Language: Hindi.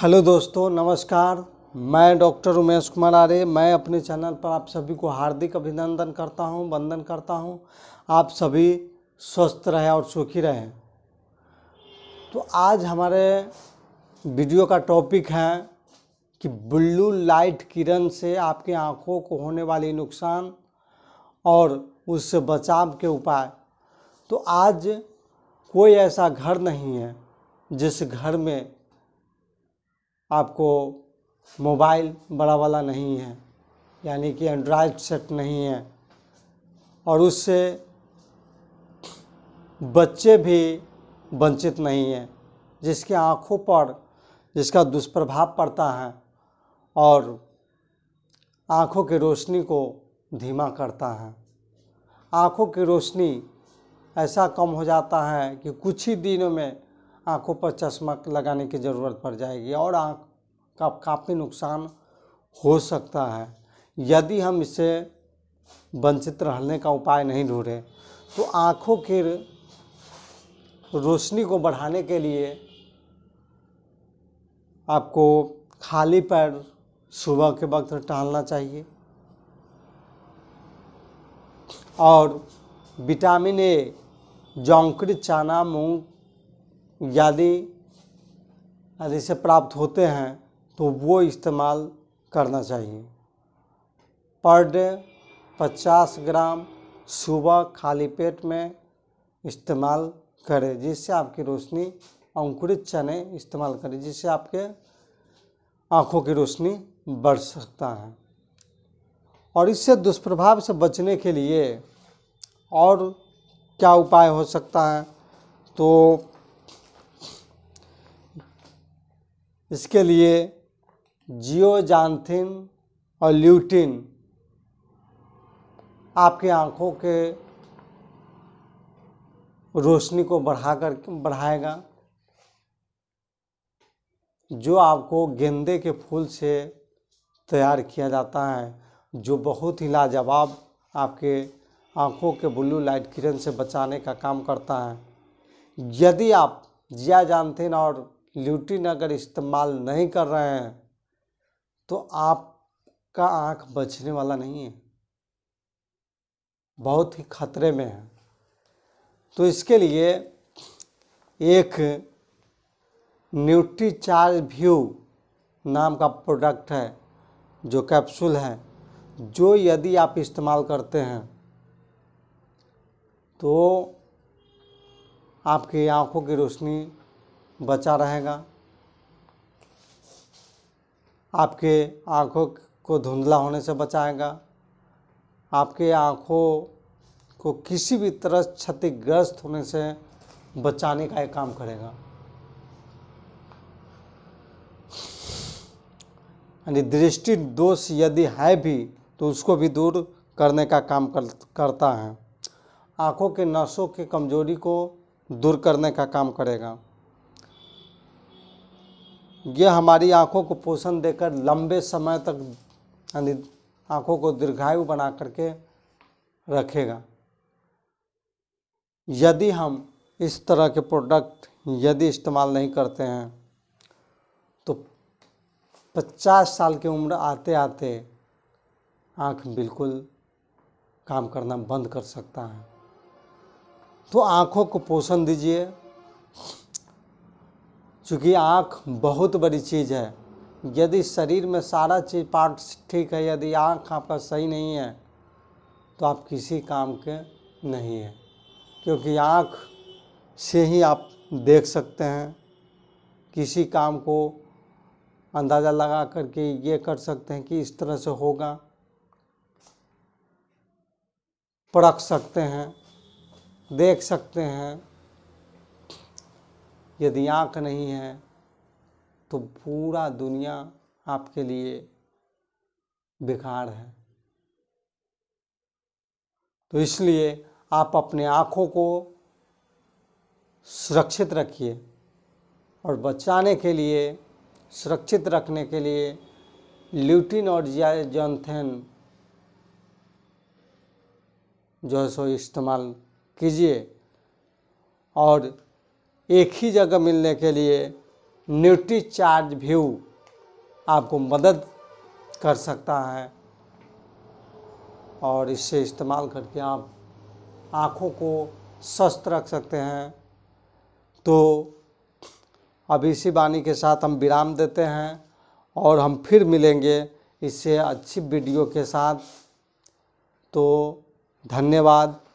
हेलो दोस्तों नमस्कार मैं डॉक्टर उमेश कुमार आर्य मैं अपने चैनल पर आप सभी को हार्दिक अभिनंदन करता हूं वंदन करता हूं आप सभी स्वस्थ रहें और सुखी रहें तो आज हमारे वीडियो का टॉपिक है कि ब्लू लाइट किरण से आपकी आंखों को होने वाली नुकसान और उससे बचाव के उपाय तो आज कोई ऐसा घर नहीं है जिस घर में आपको मोबाइल बड़ा वाला नहीं है यानी कि एंड्रॉयड सेट नहीं है और उससे बच्चे भी वंचित नहीं हैं जिसके आँखों पर जिसका दुष्प्रभाव पड़ता है और आँखों की रोशनी को धीमा करता है आँखों की रोशनी ऐसा कम हो जाता है कि कुछ ही दिनों में आँखों पर चश्मा लगाने की ज़रूरत पड़ जाएगी और आँख का काफ़ी नुकसान हो सकता है यदि हम इसे वंचित रहने का उपाय नहीं ढूंढें तो आँखों के रोशनी को बढ़ाने के लिए आपको खाली पैर सुबह के वक्त टहलना चाहिए और विटामिन ए जौंकरी चना मूंग यदि आदि से प्राप्त होते हैं तो वो इस्तेमाल करना चाहिए पर डे पचास ग्राम सुबह खाली पेट में इस्तेमाल करें जिससे आपकी रोशनी अंकुरित चने इस्तेमाल करें जिससे आपके आँखों की रोशनी बढ़ सकता है और इससे दुष्प्रभाव से बचने के लिए और क्या उपाय हो सकता है तो इसके लिए जियोजानथिन और ल्यूटिन आपकी आँखों के रोशनी को बढ़ा कर बढ़ाएगा जो आपको गेंदे के फूल से तैयार किया जाता है जो बहुत ही लाजवाब आपके आँखों के ब्लू लाइट किरण से बचाने का काम करता है यदि आप जिया जानथिन और ल्यूटिन अगर इस्तेमाल नहीं कर रहे हैं तो आपका आँख बचने वाला नहीं है बहुत ही खतरे में है तो इसके लिए एक न्यूट्री चार्ज व्यू नाम का प्रोडक्ट है जो कैप्सूल है जो यदि आप इस्तेमाल करते हैं तो आपकी आँखों की रोशनी बचा रहेगा आपके आँखों को धुंधला होने से बचाएगा आपके आँखों को किसी भी तरह क्षतिग्रस्त होने से बचाने का एक काम करेगा यानी दृष्टि दोष यदि है भी तो उसको भी दूर करने का काम कर, करता है आँखों के नसों की कमजोरी को दूर करने का काम करेगा यह हमारी आँखों को पोषण देकर लंबे समय तक यानी आँखों को दीर्घायु बना करके रखेगा यदि हम इस तरह के प्रोडक्ट यदि इस्तेमाल नहीं करते हैं तो 50 साल की उम्र आते आते आँख बिल्कुल काम करना बंद कर सकता है तो आँखों को पोषण दीजिए चूँकि आँख बहुत बड़ी चीज़ है यदि शरीर में सारा चीज़ पार्ट्स ठीक है यदि आँख आपका सही नहीं है तो आप किसी काम के नहीं हैं क्योंकि आँख से ही आप देख सकते हैं किसी काम को अंदाज़ा लगा करके ये कर सकते हैं कि इस तरह से होगा परख सकते हैं देख सकते हैं यदि आँख नहीं है तो पूरा दुनिया आपके लिए बेकार है तो इसलिए आप अपने आँखों को सुरक्षित रखिए और बचाने के लिए सुरक्षित रखने के लिए ल्यूटिन और जॉनथेन जो है सो इस्तेमाल कीजिए और एक ही जगह मिलने के लिए न्यूट्री चार्ज व्यू आपको मदद कर सकता है और इससे इस्तेमाल करके आप आँखों को स्वस्थ रख सकते हैं तो अब इसी बानी के साथ हम विराम देते हैं और हम फिर मिलेंगे इससे अच्छी वीडियो के साथ तो धन्यवाद